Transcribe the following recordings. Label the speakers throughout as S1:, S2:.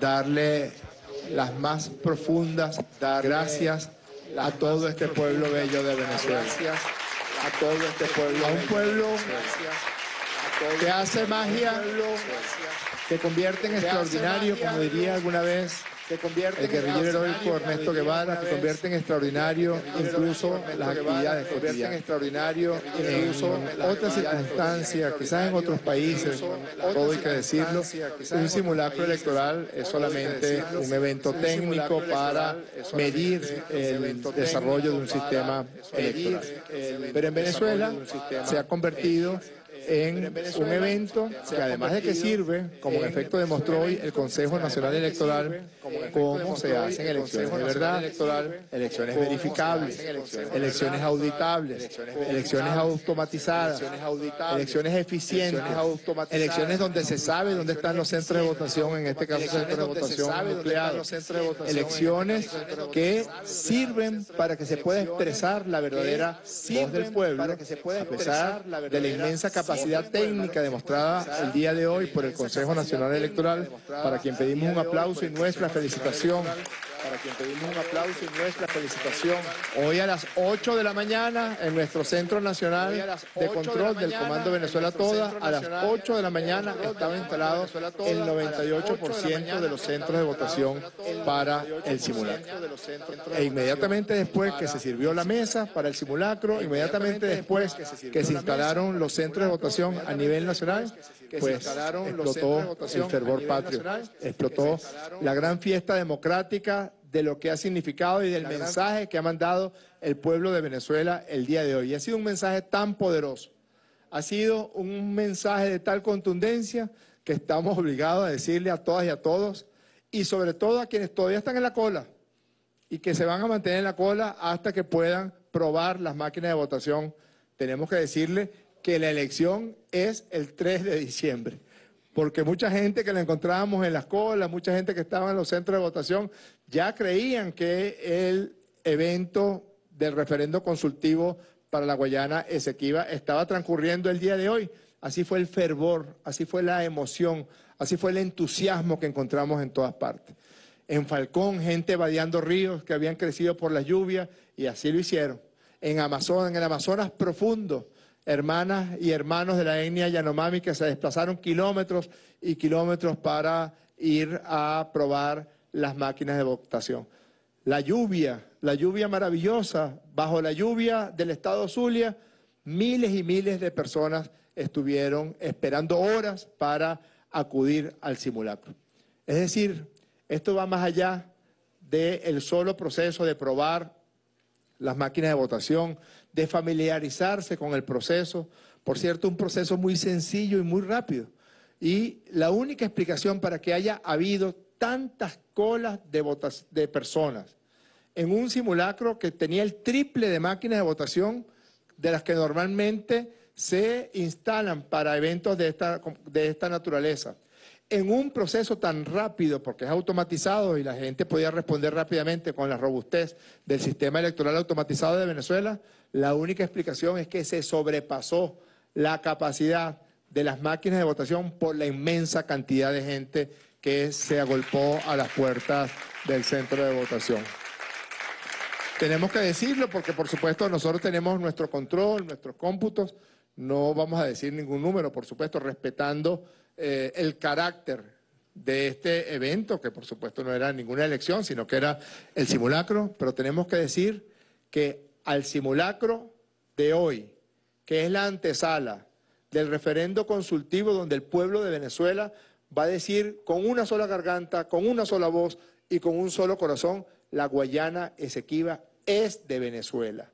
S1: darle las más profundas gracias a todo este pueblo bello de Venezuela. Gracias a todo este pueblo. A un pueblo que hace magia, que convierte en extraordinario, como diría alguna vez que convierte el guerrillero heroico Ernesto Guevara, que convierte en extraordinario incluso las actividades en extraordinario incluso otras circunstancias, quizás en otros países, todo hay que decirlo, un simulacro electoral es solamente un evento técnico para medir el desarrollo de un sistema electoral. Pero en Venezuela se ha convertido en un evento que además de que sirve, como en efecto demostró hoy el Consejo Nacional Electoral, cómo se hacen elecciones de verdad, elecciones verificables, elecciones auditables, elecciones automatizadas, elecciones eficientes, elecciones donde se sabe dónde están los centros de votación, en este caso centros de votación nuclear, elecciones que sirven para que se pueda expresar la verdadera voz del pueblo, a pesar de la inmensa capacidad capacidad técnica demostrada el día de hoy por el Consejo Nacional Electoral, para quien pedimos un aplauso y nuestra felicitación para quien pedimos un aplauso y nuestra felicitación. Hoy a las 8 de la mañana en nuestro Centro Nacional de Control del Comando Venezuela Toda, a las 8 de la mañana estaba instalado el 98% de los centros de votación para el simulacro. E inmediatamente después que se sirvió la mesa para el simulacro, e inmediatamente después que se instalaron los centros de votación a nivel nacional, pues explotó el fervor patrio, explotó la gran fiesta democrática de lo que ha significado y del mensaje que ha mandado el pueblo de Venezuela el día de hoy. Y ha sido un mensaje tan poderoso, ha sido un mensaje de tal contundencia que estamos obligados a decirle a todas y a todos, y sobre todo a quienes todavía están en la cola y que se van a mantener en la cola hasta que puedan probar las máquinas de votación. Tenemos que decirle que la elección es el 3 de diciembre. Porque mucha gente que la encontrábamos en las colas, mucha gente que estaba en los centros de votación, ya creían que el evento del referendo consultivo para la Guayana Esequiba estaba transcurriendo el día de hoy. Así fue el fervor, así fue la emoción, así fue el entusiasmo que encontramos en todas partes. En Falcón, gente vadeando ríos que habían crecido por las lluvias y así lo hicieron. En Amazonas, en el Amazonas profundo, hermanas y hermanos de la etnia Yanomami que se desplazaron kilómetros y kilómetros para ir a probar las máquinas de votación. La lluvia, la lluvia maravillosa, bajo la lluvia del estado Zulia, miles y miles de personas estuvieron esperando horas para acudir al simulacro. Es decir, esto va más allá del solo proceso de probar las máquinas de votación, de familiarizarse con el proceso. Por cierto, un proceso muy sencillo y muy rápido. Y la única explicación para que haya habido tantas colas de, de personas en un simulacro que tenía el triple de máquinas de votación de las que normalmente se instalan para eventos de esta naturaleza en un proceso tan rápido, porque es automatizado y la gente podía responder rápidamente con la robustez del sistema electoral automatizado de Venezuela, la única explicación es que se sobrepasó la capacidad de las máquinas de votación por la inmensa cantidad de gente que se agolpó a las puertas del centro de votación. Tenemos que decirlo porque, por supuesto, nosotros tenemos nuestro control, nuestros cómputos. No vamos a decir ningún número, por supuesto, respetando eh, el carácter de este evento, que por supuesto no era ninguna elección, sino que era el simulacro, pero tenemos que decir que al simulacro de hoy, que es la antesala del referendo consultivo donde el pueblo de Venezuela va a decir con una sola garganta, con una sola voz y con un solo corazón, la Guayana Esequiba es de Venezuela.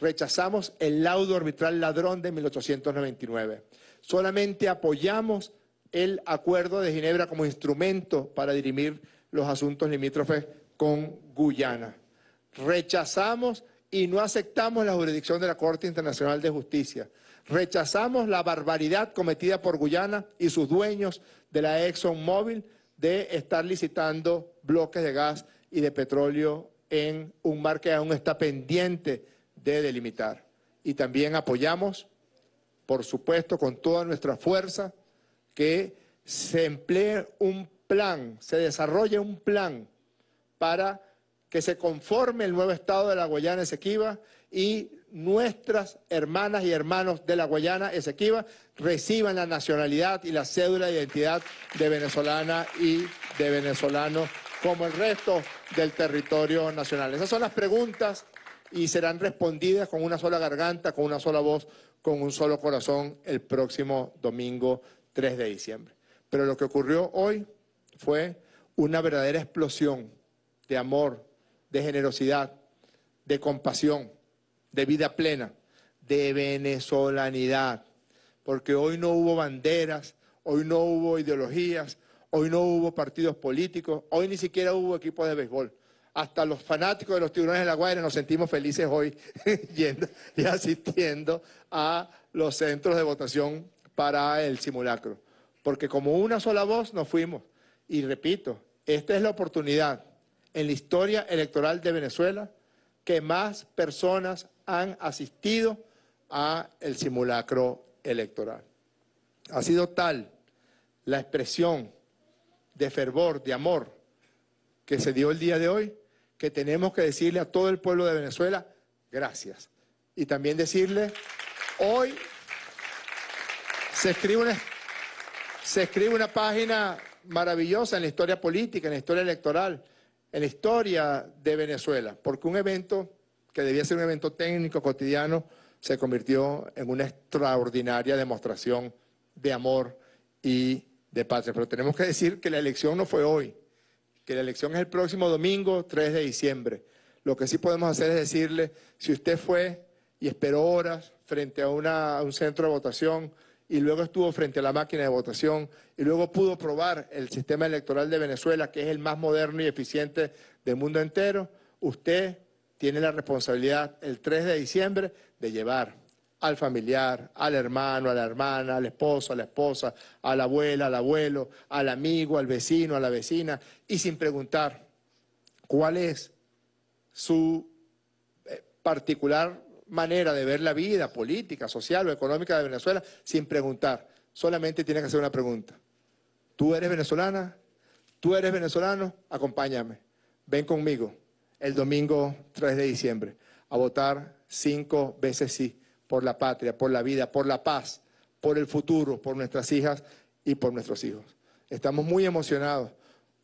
S1: Rechazamos el laudo arbitral ladrón de 1899. Solamente apoyamos el Acuerdo de Ginebra como instrumento para dirimir los asuntos limítrofes con Guyana. Rechazamos y no aceptamos la jurisdicción de la Corte Internacional de Justicia. Rechazamos la barbaridad cometida por Guyana y sus dueños de la ExxonMobil de estar licitando bloques de gas y de petróleo en un mar que aún está pendiente de delimitar. Y también apoyamos por supuesto, con toda nuestra fuerza, que se emplee un plan, se desarrolle un plan para que se conforme el nuevo Estado de la Guayana Esequiba y nuestras hermanas y hermanos de la Guayana Esequiba reciban la nacionalidad y la cédula de identidad de venezolana y de venezolano como el resto del territorio nacional. Esas son las preguntas y serán respondidas con una sola garganta, con una sola voz, con un solo corazón el próximo domingo 3 de diciembre. Pero lo que ocurrió hoy fue una verdadera explosión de amor, de generosidad, de compasión, de vida plena, de venezolanidad. Porque hoy no hubo banderas, hoy no hubo ideologías, hoy no hubo partidos políticos, hoy ni siquiera hubo equipos de béisbol hasta los fanáticos de los tiburones de la Guaira nos sentimos felices hoy yendo y asistiendo a los centros de votación para el simulacro. Porque como una sola voz nos fuimos. Y repito, esta es la oportunidad en la historia electoral de Venezuela que más personas han asistido a el simulacro electoral. Ha sido tal la expresión de fervor, de amor que se dio el día de hoy, que tenemos que decirle a todo el pueblo de Venezuela, gracias. Y también decirle, hoy se escribe una, se escribe una página maravillosa en la historia política, en la historia electoral, en la historia de Venezuela, porque un evento que debía ser un evento técnico cotidiano se convirtió en una extraordinaria demostración de amor y de patria. Pero tenemos que decir que la elección no fue hoy, que la elección es el próximo domingo 3 de diciembre. Lo que sí podemos hacer es decirle, si usted fue y esperó horas frente a, un centro de votación y luego estuvo frente a la máquina de votación y luego pudo probar el sistema electoral de Venezuela, que es el más moderno y eficiente del mundo entero, usted tiene la responsabilidad el 3 de diciembre de llevar al familiar, al hermano, a la hermana, al esposo, a la esposa, a la abuela, al abuelo, al amigo, al vecino, a la vecina, y sin preguntar cuál es su eh, particular manera de ver la vida política, social o económica de Venezuela, sin preguntar. Solamente tiene que hacer una pregunta. ¿Tú eres venezolana? ¿Tú eres venezolano? Acompáñame. Ven conmigo el domingo 3 de diciembre a votar cinco veces sí por la patria, por la vida, por la paz, por el futuro, por nuestras hijas y por nuestros hijos. Estamos muy emocionados.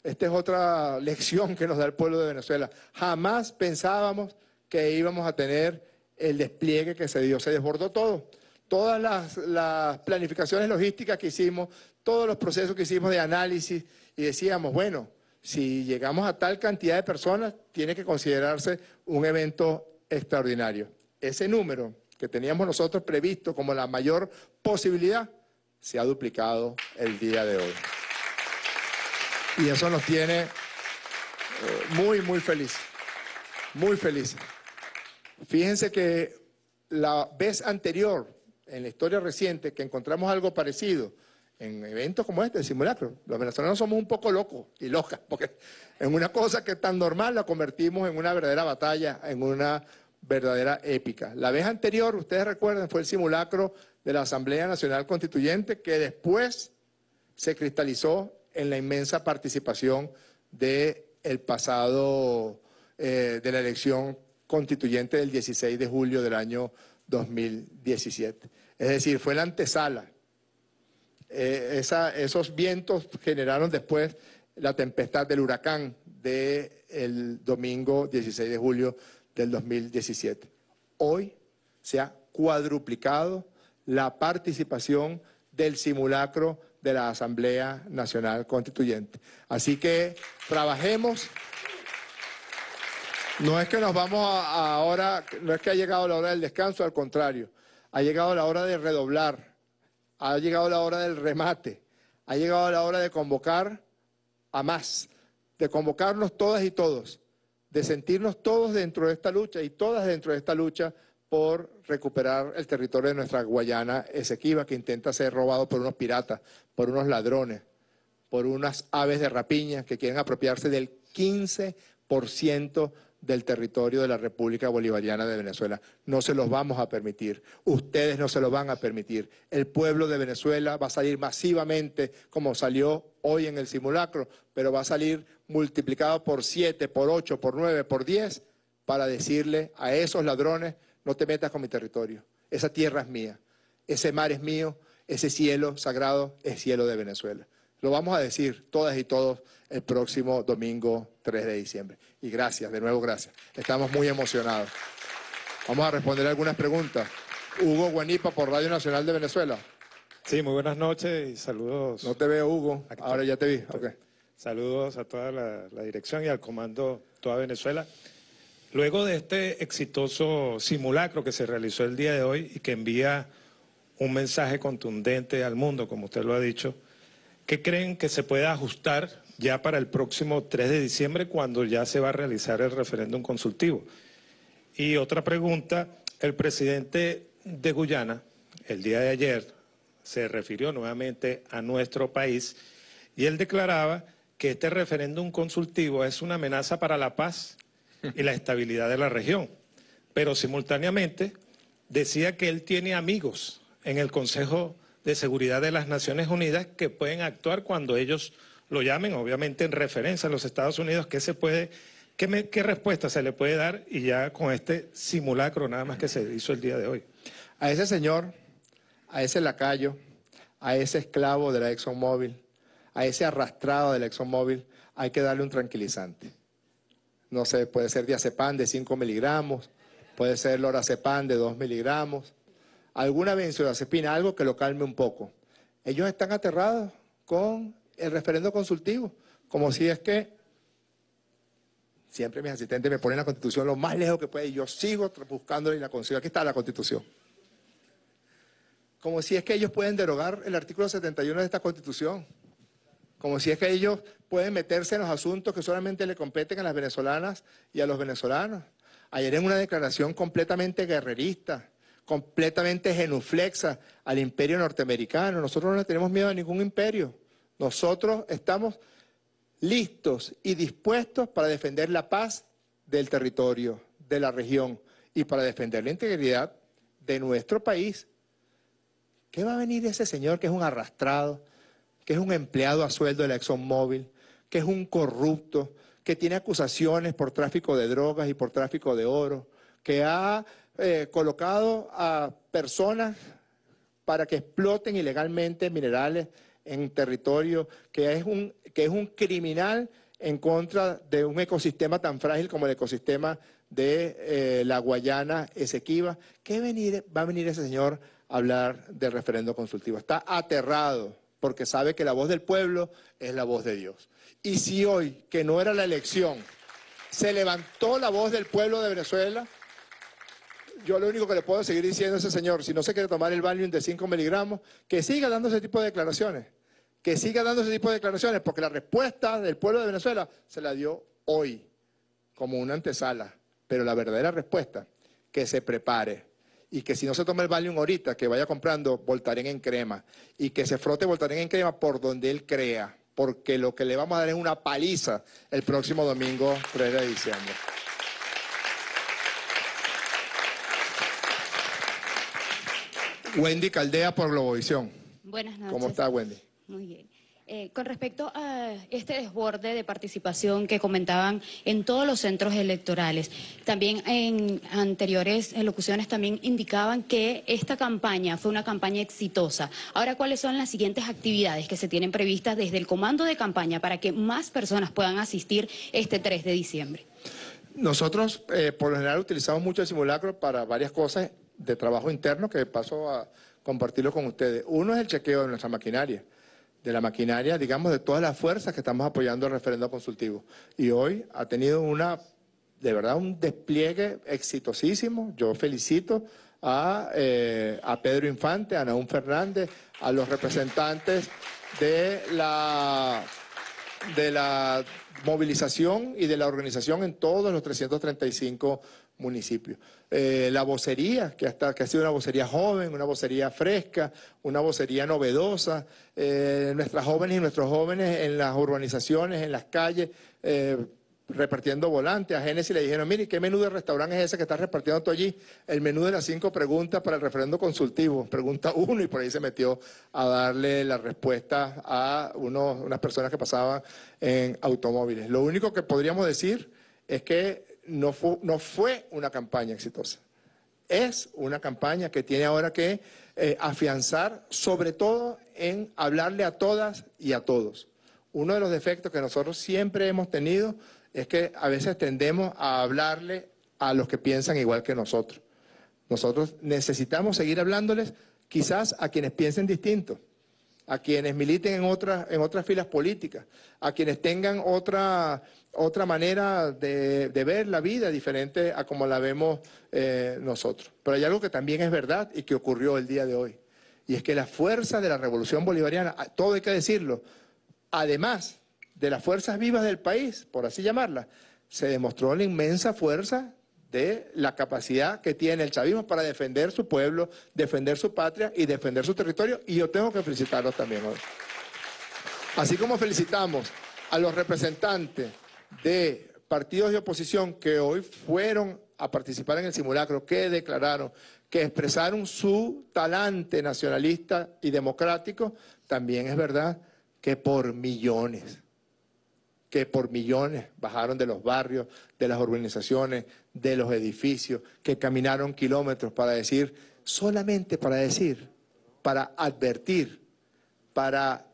S1: Esta es otra lección que nos da el pueblo de Venezuela. Jamás pensábamos que íbamos a tener el despliegue que se dio. Se desbordó todo. Todas las, planificaciones logísticas que hicimos, todos los procesos que hicimos de análisis y decíamos, bueno, si llegamos a tal cantidad de personas, tiene que considerarse un evento extraordinario. Ese número que teníamos nosotros previsto como la mayor posibilidad, se ha duplicado el día de hoy. Y eso nos tiene eh, muy, muy feliz muy feliz Fíjense que la vez anterior, en la historia reciente, que encontramos algo parecido, en eventos como este, el simulacro. Los venezolanos somos un poco locos y locas, porque en una cosa que es tan normal la convertimos en una verdadera batalla, en una verdadera épica. La vez anterior, ustedes recuerdan, fue el simulacro de la Asamblea Nacional Constituyente que después se cristalizó en la inmensa participación de el pasado, eh, de la elección constituyente del 16 de julio del año 2017. Es decir, fue la antesala. Eh, esos vientos generaron después la tempestad del huracán del domingo 16 de julio del 2017. Hoy se ha cuadruplicado la participación del simulacro de la Asamblea Nacional Constituyente. Así que trabajemos. No es que nos vamos a, ahora, no es que ha llegado la hora del descanso, al contrario, ha llegado la hora de redoblar, ha llegado la hora del remate, ha llegado la hora de convocar a más, de convocarnos todas y todos de sentirnos todos dentro de esta lucha y todas dentro de esta lucha por recuperar el territorio de nuestra Guayana Esequiba, que intenta ser robado por unos piratas, por unos ladrones, por unas aves de rapiña que quieren apropiarse del 15% del territorio de la República Bolivariana de Venezuela. No se los vamos a permitir. Ustedes no se los van a permitir. El pueblo de Venezuela va a salir masivamente, como salió hoy en el simulacro, pero va a salir multiplicado por siete, por ocho, por nueve, por diez, para decirle a esos ladrones, no te metas con mi territorio. Esa tierra es mía, ese mar es mío, ese cielo sagrado es cielo de Venezuela. Lo vamos a decir todas y todos el próximo domingo 3 de diciembre. Y gracias, de nuevo gracias. Estamos muy emocionados. Vamos a responder algunas preguntas. Hugo Guanipa por Radio Nacional de Venezuela. Sí, muy buenas noches y saludos. No te veo, Hugo. Ahora ya te vi. Saludos a toda la, la dirección y al
S2: comando Toda Venezuela. Luego de este exitoso simulacro que se realizó el día de hoy y que envía un mensaje contundente al mundo, como usted lo ha dicho, ¿qué creen que se pueda ajustar ya para el próximo 3 de diciembre, cuando ya se va a realizar el referéndum consultivo. Y otra pregunta, el presidente de Guyana, el día de ayer, se refirió nuevamente a nuestro país y él declaraba que este referéndum consultivo es una amenaza para la paz y la estabilidad de la región. Pero simultáneamente decía que él tiene amigos en el Consejo de Seguridad de las Naciones Unidas que pueden actuar cuando ellos lo llamen, obviamente en referencia a los Estados Unidos, qué se puede, qué, respuesta se le puede dar y ya con este simulacro nada más que se hizo el día
S1: de hoy. A ese señor, a ese lacayo, a ese esclavo de la ExxonMobil, a ese arrastrado de la ExxonMobil, hay que darle un tranquilizante. No sé, puede ser diazepam de 5 miligramos, puede ser lorazepam de 2 miligramos, alguna benzodiazepina, algo que lo calme un poco. Ellos están aterrados con el referendo consultivo, como si es que siempre mis asistentes me ponen la constitución lo más lejos que puede y yo sigo buscándola y la consigo. Aquí está la constitución. Como si es que ellos pueden derogar el artículo 71 de esta constitución. Como si es que ellos pueden meterse en los asuntos que solamente le competen a las venezolanas y a los venezolanos. Ayer en una declaración completamente guerrerista, completamente genuflexa al imperio norteamericano. Nosotros no tenemos miedo a ningún imperio. Nosotros estamos listos y dispuestos para defender la paz del territorio, de la región y para defender la integridad de nuestro país. ¿Qué va a venir ese señor que es un arrastrado, que es un empleado a sueldo de la ExxonMobil, que es un corrupto, que tiene acusaciones por tráfico de drogas y por tráfico de oro, que ha eh, colocado a personas para que exploten ilegalmente minerales en territorio, que es un, que es un criminal en contra de un ecosistema tan frágil como el ecosistema de eh, la Guayana Esequiba. ¿Qué va a venir ese señor a hablar del referendo consultivo? Está aterrado porque sabe que la voz del pueblo es la voz de Dios. Y si hoy, que no era la elección, se levantó la voz del pueblo de Venezuela, yo lo único que le puedo seguir diciendo a ese señor, si no se quiere tomar el Valium de 5 miligramos, que siga dando ese tipo de declaraciones que siga dando ese tipo de declaraciones, porque la respuesta del pueblo de Venezuela se la dio hoy, como una antesala. Pero la verdadera respuesta, que se prepare. Y que si no se toma el Valium ahorita, que vaya comprando Voltaren en crema. Y que se frote Voltaren en crema por donde él crea. Porque lo que le vamos a dar es una paliza el próximo domingo 3 de diciembre. Wendy Caldea por Globovisión.
S2: Buenas noches. ¿Cómo está, Wendy? Muy bien. Eh, con respecto a este desborde de participación que comentaban en todos los centros electorales, también en anteriores locuciones también indicaban que esta campaña fue una campaña exitosa. Ahora, ¿cuáles son las siguientes actividades que se tienen previstas desde el comando de campaña para que más personas puedan asistir este 3 de
S1: diciembre? Nosotros, eh, por lo general, utilizamos mucho el simulacro para varias cosas de trabajo interno que paso a compartirlo con ustedes. Uno es el chequeo de nuestra maquinaria de la maquinaria, digamos, de todas las fuerzas que estamos apoyando el referendo consultivo. Y hoy ha tenido una, de verdad, un despliegue exitosísimo. Yo felicito eh, a, Pedro Infante, a Naúm Fernández, a los representantes de la, de la movilización y de la organización en todos los 335 municipio. Eh, la vocería, que, hasta, que ha sido una vocería joven, una vocería fresca, una vocería novedosa. Eh, nuestras jóvenes y nuestros jóvenes en las urbanizaciones, en las calles, eh, repartiendo volantes. A Génesis le dijeron, mire, ¿qué menú de restaurante es ese que está repartiendo tú allí? El menú de las cinco preguntas para el referendo consultivo. Pregunta uno, y por ahí se metió a darle la respuesta a unos, unas personas que pasaban en automóviles. Lo único que podríamos decir es que no fue, no fue una campaña exitosa. Es una campaña que tiene ahora que eh, afianzar, sobre todo en hablarle a todas y a todos. Uno de los defectos que nosotros siempre hemos tenido es que a veces tendemos a hablarle a los que piensan igual que nosotros. Nosotros necesitamos seguir hablándoles quizás a quienes piensen distinto, a quienes militen en otras, en otras filas políticas, a quienes tengan otra otra manera de, ver la vida diferente a como la vemos eh, nosotros. Pero hay algo que también es verdad y que ocurrió el día de hoy. Y es que la fuerza de la revolución bolivariana, todo hay que decirlo, además de las fuerzas vivas del país, por así llamarla, se demostró la inmensa fuerza de la capacidad que tiene el chavismo para defender su pueblo, defender su patria y defender su territorio. Y yo tengo que felicitarlos también hoy. Así como felicitamos a los representantes de partidos de oposición que hoy fueron a participar en el simulacro, que declararon, que expresaron su talante nacionalista y democrático, también es verdad que por millones, que por millones bajaron de los barrios, de las urbanizaciones, de los edificios, que caminaron kilómetros para decir, solamente para decir, para advertir, para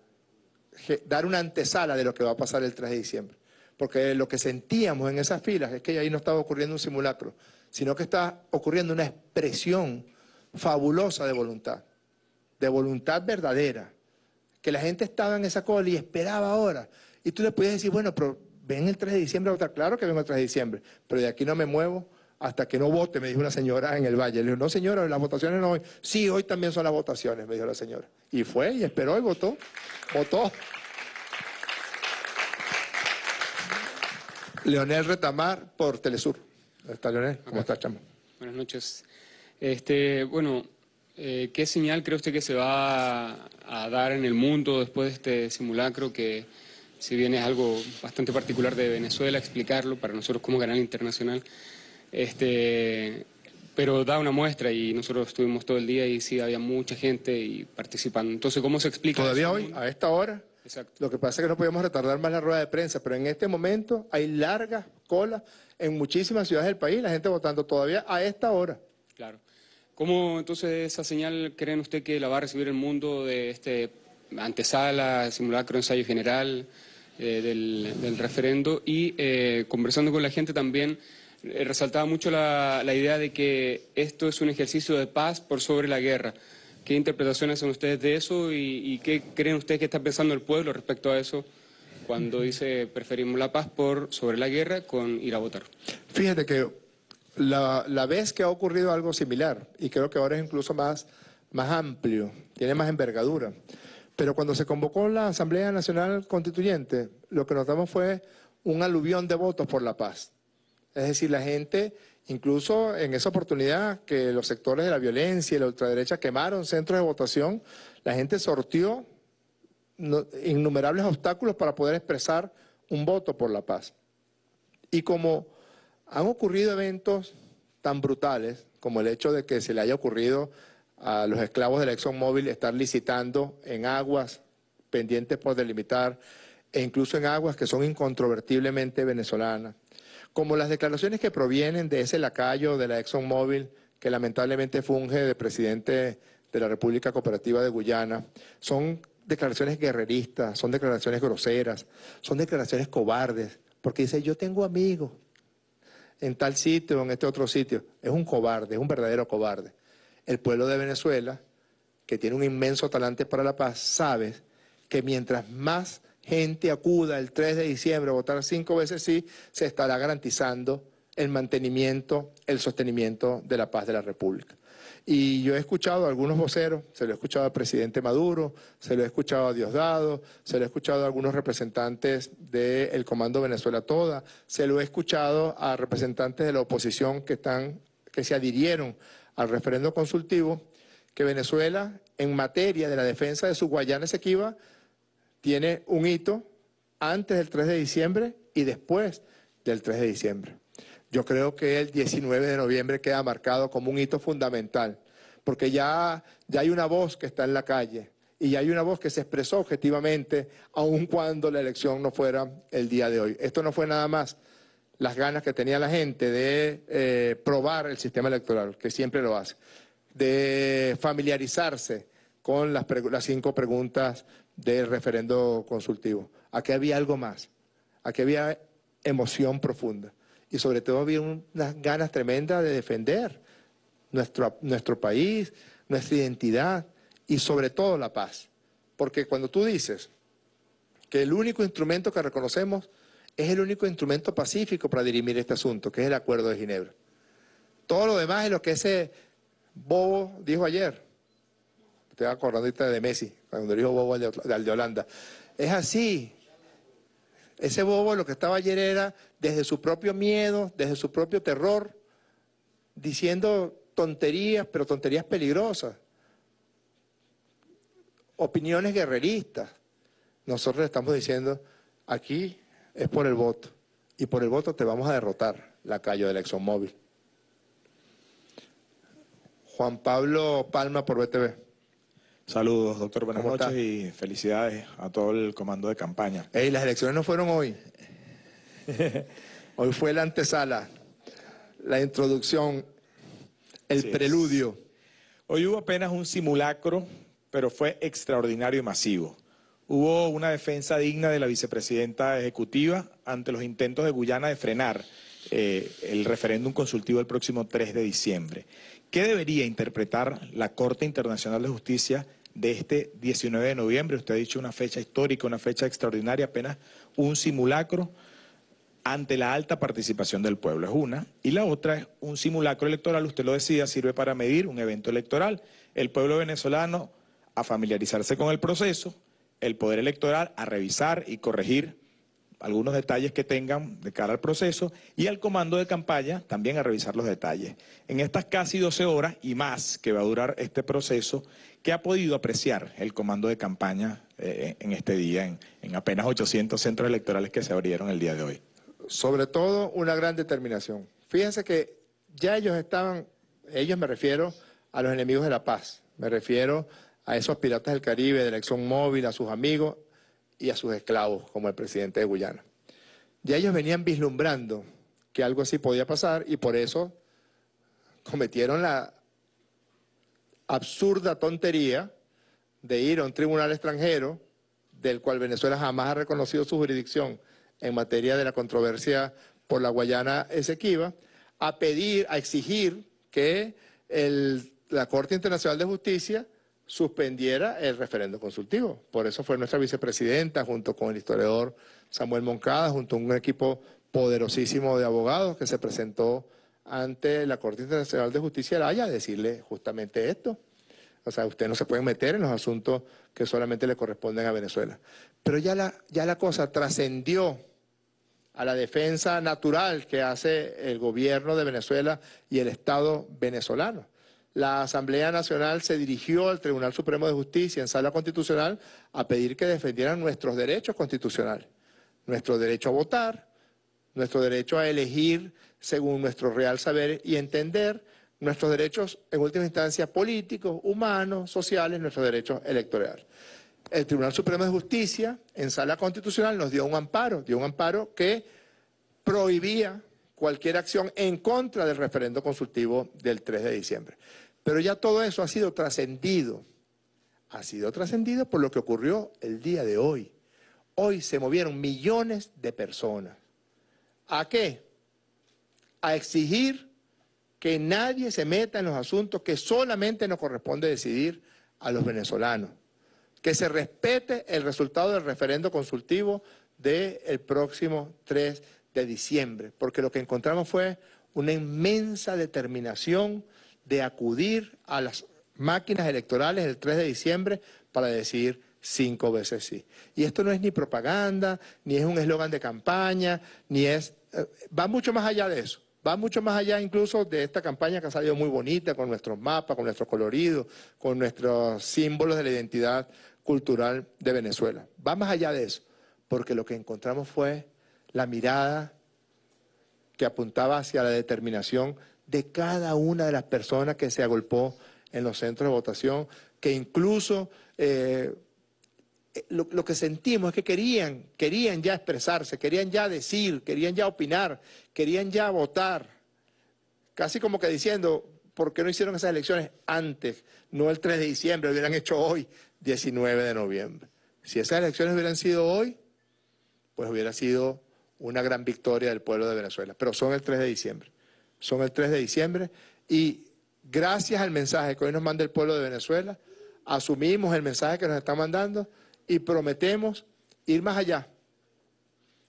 S1: dar una antesala de lo que va a pasar el 3 de diciembre porque lo que sentíamos en esas filas es que ahí no estaba ocurriendo un simulacro, sino que estaba ocurriendo una expresión fabulosa de voluntad, de voluntad verdadera, que la gente estaba en esa cola y esperaba ahora. Y tú le puedes decir, bueno, pero ven el 3 de diciembre a votar, claro que vengo el 3 de diciembre, pero de aquí no me muevo hasta que no vote, me dijo una señora en el Valle. Le dijo, no señora, las votaciones no hoy. Sí, hoy también son las votaciones, me dijo la señora. Y fue y esperó y votó, votó. Leonel Retamar por Telesur. ¿Dónde está Leonel? ¿Cómo estás, chamo? Buenas noches. Este, bueno, eh, ¿qué señal cree usted que se va a, dar en el mundo después de este simulacro que, si bien es algo bastante particular de Venezuela, explicarlo para nosotros como canal internacional, este, pero da una muestra y nosotros estuvimos todo el día y sí había mucha gente y participando. Entonces, ¿cómo se explica? ¿Todavía hoy, a esta hora? Lo que pasa es que no podíamos retardar más la rueda de prensa, pero en este momento hay largas colas en muchísimas ciudades del país, la gente votando todavía a esta hora. Claro. ¿Cómo entonces esa señal creen usted que la va a recibir el mundo de este antesala, simulacro, ensayo general eh, del, referendo? Y eh, conversando con la gente también eh, resaltaba mucho la idea de que esto es un ejercicio de paz por sobre la guerra. ¿Qué interpretaciones son ustedes de eso y, qué creen ustedes que está pensando el pueblo respecto a eso cuando dice preferimos la paz por sobre la guerra con ir a votar? Fíjate que la, la vez que ha ocurrido algo similar, y creo que ahora es incluso más, más amplio, tiene más envergadura, pero cuando se convocó la Asamblea Nacional Constituyente, lo que notamos fue un aluvión de votos por la paz. Es decir, la gente Incluso en esa oportunidad que los sectores de la violencia y la ultraderecha quemaron centros de votación, la gente sortió innumerables obstáculos para poder expresar un voto por la paz. Y como han ocurrido eventos tan brutales, como el hecho de que se le haya ocurrido a los esclavos del ExxonMobil estar licitando en aguas pendientes por delimitar, e incluso en aguas que son incontrovertiblemente venezolanas, como las declaraciones que provienen de ese lacayo de la ExxonMobil, que lamentablemente funge de presidente de la República Cooperativa de Guyana, son declaraciones guerreristas, son declaraciones groseras, son declaraciones cobardes, porque dice, yo tengo amigos en tal sitio, o en este otro sitio. Es un cobarde, es un verdadero cobarde. El pueblo de Venezuela, que tiene un inmenso talante para la paz, sabe que mientras más gente acuda el 3 de diciembre a votar cinco veces sí, se estará garantizando el mantenimiento, el sostenimiento de la paz de la República. Y yo he escuchado a algunos voceros, se lo he escuchado al presidente Maduro, se lo he escuchado a Diosdado, se lo he escuchado a algunos representantes del Comando Venezuela Toda, se lo he escuchado a representantes de la oposición que, están, que se adhirieron al referendo consultivo, que Venezuela, en materia de la defensa de su Guayana Esequiba, tiene un hito antes del 3 de diciembre y después del 3 de diciembre. Yo creo que el 19 de noviembre queda marcado como un hito fundamental, porque ya, ya hay una voz que está en la calle y ya hay una voz que se expresó objetivamente, aun cuando la elección no fuera el día de hoy. Esto no fue nada más las ganas que tenía la gente de eh, probar el sistema electoral, que siempre lo hace, de familiarizarse con las, las cinco preguntas del referendo consultivo. Aquí había algo más, aquí había emoción profunda y sobre todo había unas ganas tremendas de defender nuestro, nuestro país, nuestra identidad y sobre todo la paz. Porque cuando tú dices que el único instrumento que reconocemos es el único instrumento pacífico para dirimir este asunto, que es el Acuerdo de Ginebra. Todo lo demás es lo que ese bobo dijo ayer. Te a de Messi, cuando dijo bobo al de, Holanda. Es así. Ese bobo lo que estaba ayer era desde su propio miedo, desde su propio terror, diciendo tonterías, pero tonterías peligrosas. Opiniones guerreristas. Nosotros estamos diciendo, aquí es por el voto. Y por el voto te vamos a derrotar, la calle del ExxonMobil. Juan Pablo Palma por BTV. Saludos, doctor. Buenas noches y felicidades a todo el comando de campaña. las elecciones no fueron hoy. hoy fue la antesala, la introducción, el preludio.
S3: Hoy hubo apenas un simulacro, pero fue extraordinario y masivo. Hubo una defensa digna de la vicepresidenta ejecutiva ante los intentos de Guyana de frenar eh, el referéndum consultivo el próximo 3 de diciembre. ¿Qué debería interpretar la Corte Internacional de Justicia de este 19 de noviembre? Usted ha dicho una fecha histórica, una fecha extraordinaria, apenas un simulacro ante la alta participación del pueblo, es una. Y la otra es un simulacro electoral, usted lo decía, sirve para medir un evento electoral. El pueblo venezolano a familiarizarse con el proceso, el poder electoral a revisar y corregir algunos detalles que tengan de cara al proceso y al comando de campaña también a revisar los detalles. En estas casi 12 horas y más que va a durar este proceso, ¿qué ha podido apreciar el comando de campaña eh, en este día, en, apenas 800 centros electorales que se abrieron el día de hoy?
S1: Sobre todo una gran determinación. Fíjense que ya ellos estaban, ellos me refiero a los enemigos de la paz, me refiero a esos piratas del Caribe, de la ExxonMobil, a sus amigos, y a sus esclavos, como el presidente de Guyana. Ya ellos venían vislumbrando que algo así podía pasar y por eso cometieron la absurda tontería de ir a un tribunal extranjero del cual Venezuela jamás ha reconocido su jurisdicción en materia de la controversia por la Guayana Esequiba, a pedir, a exigir que la Corte Internacional de Justicia suspendiera el referendo consultivo. Por eso fue nuestra vicepresidenta, junto con el historiador Samuel Moncada, junto a un equipo poderosísimo de abogados que se presentó ante la Corte Internacional de Justicia de la Haya a decirle justamente esto. O sea, ustedes no se pueden meter en los asuntos que solamente le corresponden a Venezuela. Pero ya la, ya la cosa trascendió a la defensa natural que hace el gobierno de Venezuela y el Estado venezolano la Asamblea Nacional se dirigió al Tribunal Supremo de Justicia en sala constitucional a pedir que defendieran nuestros derechos constitucionales, nuestro derecho a votar, nuestro derecho a elegir según nuestro real saber y entender, nuestros derechos en última instancia políticos, humanos, sociales, nuestros derechos electorales. El Tribunal Supremo de Justicia en sala constitucional nos dio un amparo, dio un amparo que prohibía cualquier acción en contra del referendo consultivo del 3 de diciembre. Pero ya todo eso ha sido trascendido. Ha sido trascendido por lo que ocurrió el día de hoy. Hoy se movieron millones de personas. ¿A qué? A exigir que nadie se meta en los asuntos que solamente nos corresponde decidir a los venezolanos. Que se respete el resultado del referendo consultivo del próximo 3 de diciembre. Porque lo que encontramos fue una inmensa determinación de acudir a las máquinas electorales el 3 de diciembre para decir cinco veces sí. Y esto no es ni propaganda, ni es un eslogan de campaña, ni es... Eh, va mucho más allá de eso. Va mucho más allá incluso de esta campaña que ha salido muy bonita, con nuestros mapas, con nuestro colorido con nuestros símbolos de la identidad cultural de Venezuela. Va más allá de eso, porque lo que encontramos fue la mirada que apuntaba hacia la determinación de cada una de las personas que se agolpó en los centros de votación, que incluso eh, lo, que sentimos es que querían, querían ya expresarse, querían ya decir, querían ya opinar, querían ya votar, casi como que diciendo, ¿por qué no hicieron esas elecciones antes? No el 3 de diciembre, lo hubieran hecho hoy, 19 de noviembre. Si esas elecciones hubieran sido hoy, pues hubiera sido una gran victoria del pueblo de Venezuela, pero son el 3 de diciembre son el 3 de diciembre, y gracias al mensaje que hoy nos manda el pueblo de Venezuela, asumimos el mensaje que nos está mandando y prometemos ir más allá,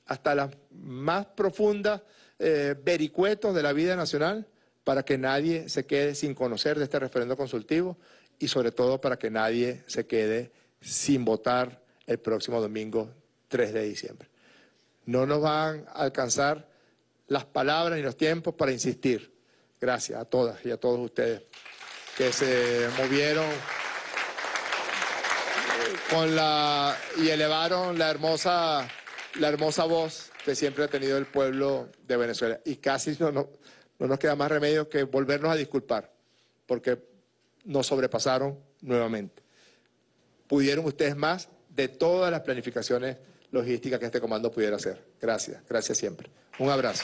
S1: hasta las más profundas eh, vericuetos de la vida nacional, para que nadie se quede sin conocer de este referendo consultivo y sobre todo para que nadie se quede sin votar el próximo domingo 3 de diciembre. No nos van a alcanzar las palabras y los tiempos para insistir. Gracias a todas y a todos ustedes que se movieron con la y elevaron la hermosa la hermosa voz que siempre ha tenido el pueblo de Venezuela y casi no nos queda más remedio que volvernos a disculpar porque nos sobrepasaron nuevamente. Pudieron ustedes más de todas las planificaciones logísticas que este comando pudiera hacer. Gracias, gracias siempre. Un abrazo.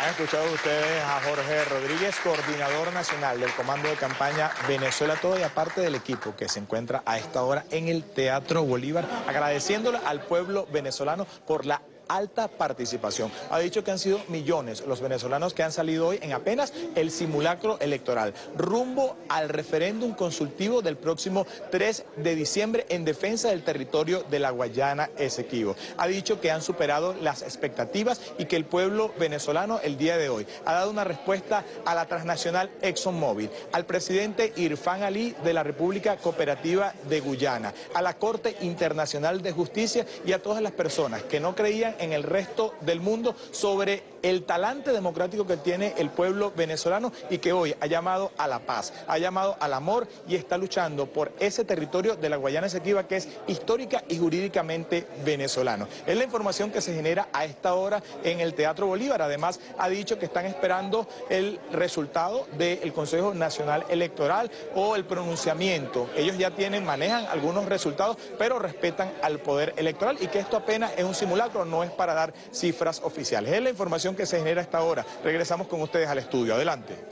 S3: Han escuchado ustedes a Jorge Rodríguez, coordinador nacional del Comando de Campaña Venezuela Todo y aparte del equipo que se encuentra a esta hora en el Teatro Bolívar, agradeciéndole al pueblo venezolano por la alta participación. Ha dicho que han sido millones los venezolanos que han salido hoy en apenas el simulacro electoral, rumbo al referéndum consultivo del próximo 3 de diciembre en defensa del territorio de la Guayana Esequibo. Ha dicho que han superado las expectativas y que el pueblo venezolano el día de hoy ha dado una respuesta a la transnacional ExxonMobil, al presidente Irfan Ali de la República Cooperativa de Guyana, a la Corte Internacional de Justicia y a todas las personas que no creían en el resto del mundo sobre el talante democrático que tiene el pueblo venezolano y que hoy ha llamado a la paz, ha llamado al amor y está luchando por ese territorio de la Guayana Esequiba que es histórica y jurídicamente venezolano. Es la información que se genera a esta hora en el Teatro Bolívar. Además, ha dicho que están esperando el resultado del Consejo Nacional Electoral o el pronunciamiento. Ellos ya tienen, manejan algunos resultados, pero respetan al poder electoral y que esto apenas es un simulacro, no es para dar cifras oficiales. Es la información que se genera esta hora. Regresamos con ustedes al estudio. Adelante.